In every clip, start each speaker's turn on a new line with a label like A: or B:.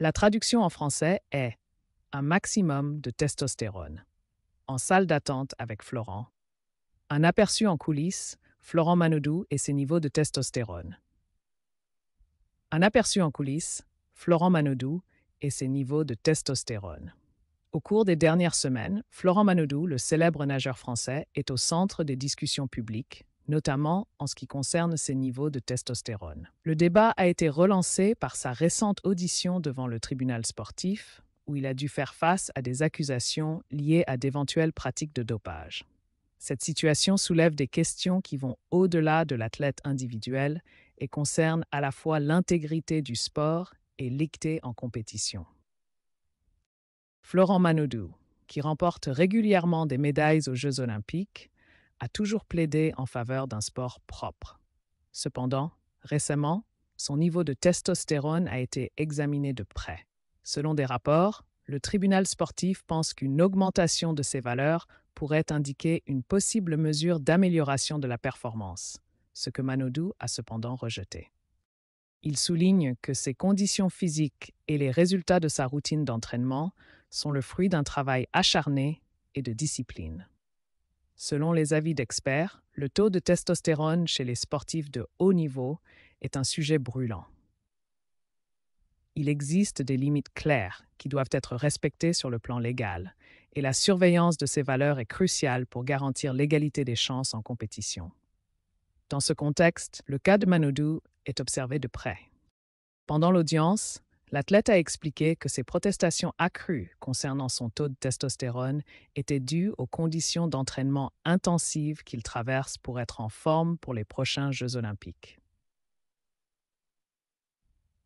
A: La traduction en français est un maximum de testostérone. En salle d'attente avec Florent. Un aperçu en coulisses, Florent Manodou et ses niveaux de testostérone. Un aperçu en coulisses, Florent Manodou et ses niveaux de testostérone. Au cours des dernières semaines, Florent Manodou, le célèbre nageur français, est au centre des discussions publiques, notamment en ce qui concerne ses niveaux de testostérone. Le débat a été relancé par sa récente audition devant le tribunal sportif, où il a dû faire face à des accusations liées à d'éventuelles pratiques de dopage. Cette situation soulève des questions qui vont au-delà de l'athlète individuel et concernent à la fois l'intégrité du sport et l'équité en compétition. Florent Manoudou, qui remporte régulièrement des médailles aux Jeux olympiques, a toujours plaidé en faveur d'un sport propre. Cependant, récemment, son niveau de testostérone a été examiné de près. Selon des rapports, le tribunal sportif pense qu'une augmentation de ses valeurs pourrait indiquer une possible mesure d'amélioration de la performance, ce que Manodou a cependant rejeté. Il souligne que ses conditions physiques et les résultats de sa routine d'entraînement sont le fruit d'un travail acharné et de discipline. Selon les avis d'experts, le taux de testostérone chez les sportifs de haut niveau est un sujet brûlant. Il existe des limites claires qui doivent être respectées sur le plan légal, et la surveillance de ces valeurs est cruciale pour garantir l'égalité des chances en compétition. Dans ce contexte, le cas de Manodou est observé de près. Pendant l'audience, L'athlète a expliqué que ses protestations accrues concernant son taux de testostérone étaient dues aux conditions d'entraînement intensives qu'il traverse pour être en forme pour les prochains Jeux olympiques.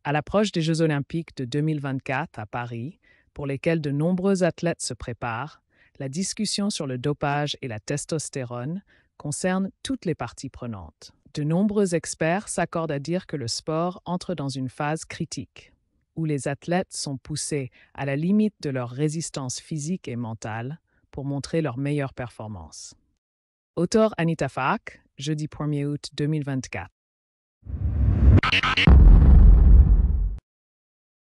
A: À l'approche des Jeux olympiques de 2024 à Paris, pour lesquels de nombreux athlètes se préparent, la discussion sur le dopage et la testostérone concerne toutes les parties prenantes. De nombreux experts s'accordent à dire que le sport entre dans une phase critique où les athlètes sont poussés à la limite de leur résistance physique et mentale pour montrer leur meilleure performance. Auteur Anita Fak, jeudi 1er août 2024.